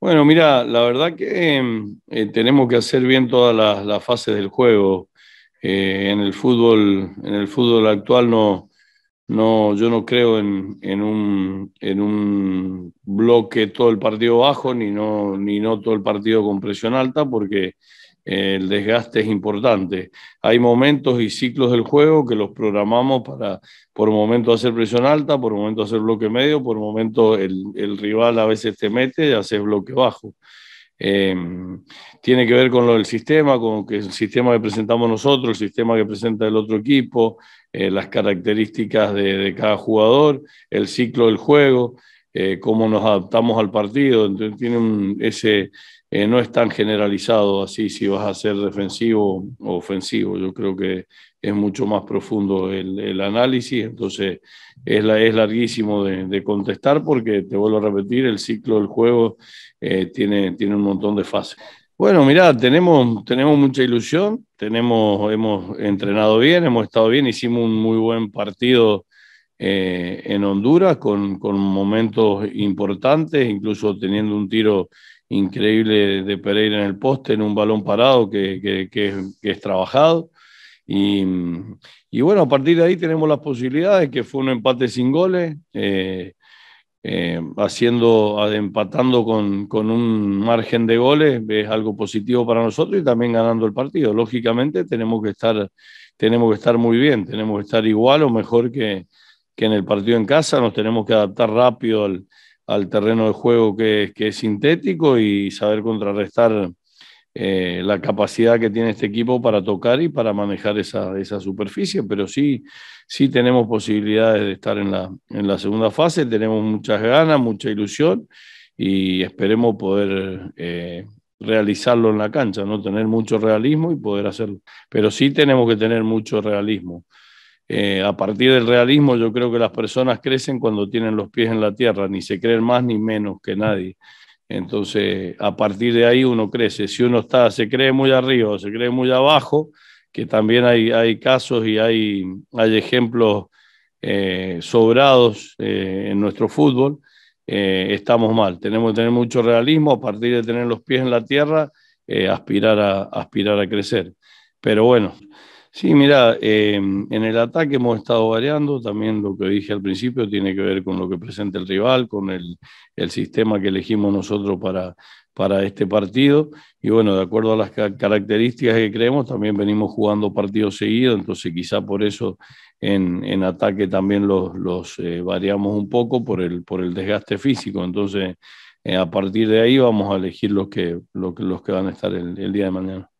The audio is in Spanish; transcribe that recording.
Bueno, mira, la verdad que em, eh, tenemos que hacer bien todas las, fases del juego. Eh, en el fútbol, en el fútbol actual no, no, yo no creo en, en, un, en un bloque todo el partido bajo, ni no, ni no todo el partido con presión alta, porque el desgaste es importante. Hay momentos y ciclos del juego que los programamos para por momento hacer presión alta, por momento hacer bloque medio, por momento el, rival a veces te mete y haces bloque bajo. Em, tiene que ver con lo del sistema, con que el sistema que presentamos nosotros, el sistema que presenta el otro equipo, eh, las características de cada jugador, el ciclo del juego. Eh, cómo nos adaptamos al partido. Entonces, tiene ese, eh, no es tan generalizado así si vas a ser defensivo o ofensivo. Yo creo que es mucho más profundo el, análisis, entonces es, es larguísimo de, contestar porque, te vuelvo a repetir, el ciclo del juego eh, tiene, tiene un montón de fases. Bueno, mira, tenemos, tenemos mucha ilusión, tenemos, hemos entrenado bien, hemos estado bien, hicimos un muy buen partido eh, en Honduras con, con, momentos importantes, incluso teniendo un tiro increíble de Pereira en el poste, en un balón parado que, que, es, trabajado. Y, bueno, a partir de ahí tenemos las posibilidades, que fue un empate sin goles, eh, eh, haciendo, empatando con, un margen de goles, es algo positivo para nosotros y también ganando el partido. Lógicamente tenemos que estar, tenemos que estar muy bien, tenemos que estar igual o mejor que, que en el partido en casa nos tenemos que adaptar rápido al, terreno de juego que, es sintético y saber contrarrestar eh, la capacidad que tiene este equipo para tocar y para manejar esa, superficie. Pero sí, sí tenemos posibilidades de estar en la, segunda fase, tenemos muchas ganas, mucha ilusión y esperemos poder... Eh, realizarlo en la cancha, no tener mucho realismo y poder hacerlo. Pero sí tenemos que tener mucho realismo. Eh, a partir del realismo yo creo que las personas crecen cuando tienen los pies en la tierra, ni se creen más ni menos que nadie. Entonces, a partir de ahí uno crece. Si uno está, se cree muy arriba se cree muy abajo, que también hay, hay casos y hay, hay ejemplos eh, sobrados eh, en nuestro fútbol, estamos mal. Tenemos que tener mucho realismo, a partir de tener los pies en la tierra, aspirar, a, aspirar a crecer. Pero bueno, Sí, mira, em, en el ataque hemos estado variando, también lo que dije al principio tiene que ver con lo que presenta el rival, con el, sistema que elegimos nosotros para, para este partido. Y bueno, de acuerdo a las características que creemos, también venimos jugando partidos seguidos, entonces quizá por eso en, ataque también los, eh, variamos un poco por el, por el desgaste físico. Entonces, eh, a partir de ahí vamos a elegir los que, los que van a estar el día de mañana.